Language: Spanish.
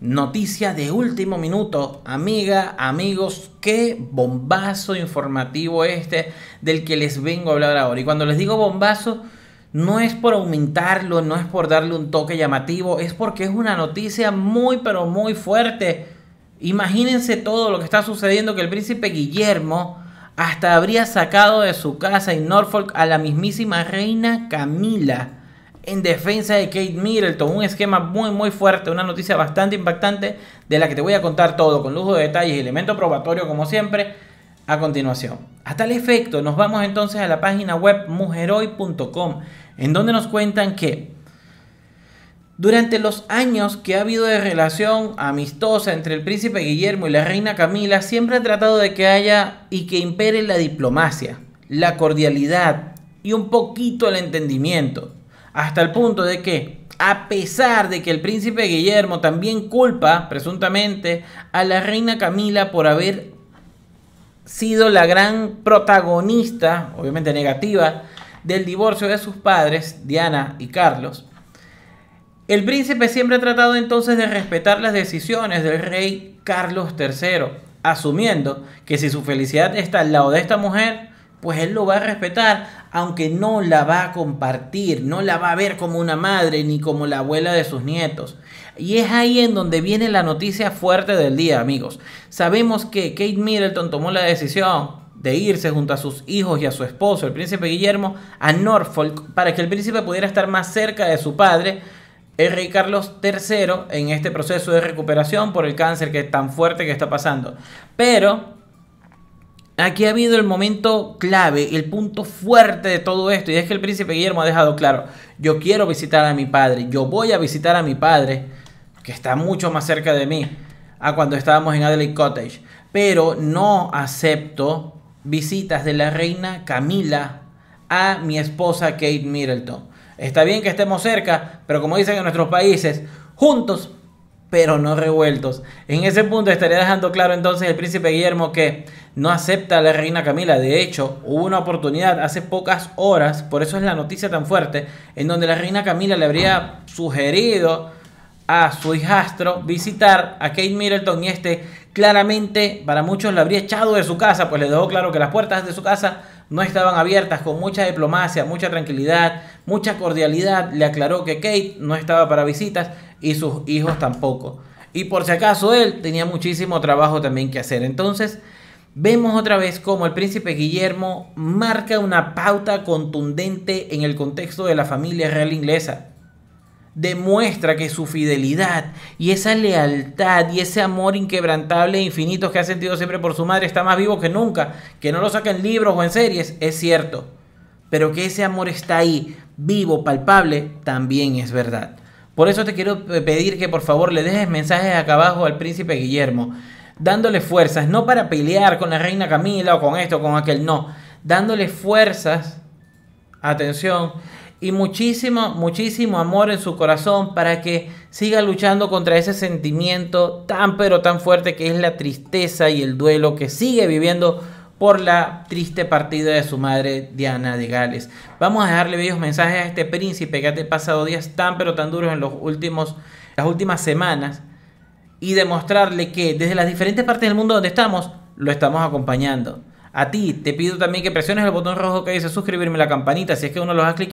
Noticia de último minuto, amiga, amigos, qué bombazo informativo este del que les vengo a hablar ahora. Y cuando les digo bombazo, no es por aumentarlo, no es por darle un toque llamativo, es porque es una noticia muy, pero muy fuerte. Imagínense todo lo que está sucediendo, que el príncipe Guillermo hasta habría sacado de su casa en Norfolk a la mismísima reina Camila en defensa de Kate Middleton. Un esquema muy, muy fuerte, una noticia bastante impactante de la que te voy a contar todo con lujo de detalles y elemento probatorio como siempre a continuación. A tal efecto, nos vamos entonces a la página web mujeroy.com, en donde nos cuentan que durante los años que ha habido de relación amistosa entre el príncipe Guillermo y la reina Camila, siempre ha tratado de que haya y que impere la diplomacia, la cordialidad y un poquito el entendimiento hasta el punto de que, a pesar de que el príncipe Guillermo también culpa, presuntamente, a la reina Camila por haber sido la gran protagonista, obviamente negativa, del divorcio de sus padres, Diana y Carlos, el príncipe siempre ha tratado entonces de respetar las decisiones del rey Carlos III, asumiendo que si su felicidad está al lado de esta mujer, pues él lo va a respetar, aunque no la va a compartir, no la va a ver como una madre ni como la abuela de sus nietos. Y es ahí en donde viene la noticia fuerte del día, amigos. Sabemos que Kate Middleton tomó la decisión de irse junto a sus hijos y a su esposo, el príncipe Guillermo, a Norfolk para que el príncipe pudiera estar más cerca de su padre, el rey Carlos III, en este proceso de recuperación por el cáncer que es tan fuerte que está pasando. Pero Aquí ha habido el momento clave, el punto fuerte de todo esto, y es que el príncipe Guillermo ha dejado claro, yo quiero visitar a mi padre, yo voy a visitar a mi padre, que está mucho más cerca de mí, a cuando estábamos en Adelaide Cottage, pero no acepto visitas de la reina Camila a mi esposa Kate Middleton. Está bien que estemos cerca, pero como dicen en nuestros países, juntos pero no revueltos. En ese punto estaría dejando claro entonces el príncipe Guillermo que no acepta a la reina Camila. De hecho, hubo una oportunidad hace pocas horas, por eso es la noticia tan fuerte, en donde la reina Camila le habría sugerido a su hijastro visitar a Kate Middleton y este claramente para muchos la habría echado de su casa, pues le dejó claro que las puertas de su casa no estaban abiertas con mucha diplomacia, mucha tranquilidad, mucha cordialidad. Le aclaró que Kate no estaba para visitas y sus hijos tampoco. Y por si acaso él tenía muchísimo trabajo también que hacer. Entonces vemos otra vez cómo el príncipe Guillermo marca una pauta contundente en el contexto de la familia real inglesa. Demuestra que su fidelidad y esa lealtad y ese amor inquebrantable e infinito que ha sentido siempre por su madre está más vivo que nunca. Que no lo saca en libros o en series, es cierto. Pero que ese amor está ahí, vivo, palpable, también es verdad. Por eso te quiero pedir que por favor le dejes mensajes acá abajo al príncipe Guillermo, dándole fuerzas, no para pelear con la reina Camila o con esto o con aquel, no, dándole fuerzas, atención, y muchísimo, muchísimo amor en su corazón para que siga luchando contra ese sentimiento tan pero tan fuerte que es la tristeza y el duelo que sigue viviendo por la triste partida de su madre Diana de Gales. Vamos a dejarle bellos mensajes a este príncipe que ha pasado días tan pero tan duros en los últimos, las últimas semanas y demostrarle que desde las diferentes partes del mundo donde estamos, lo estamos acompañando. A ti te pido también que presiones el botón rojo que dice suscribirme a la campanita si es que uno los has clicado.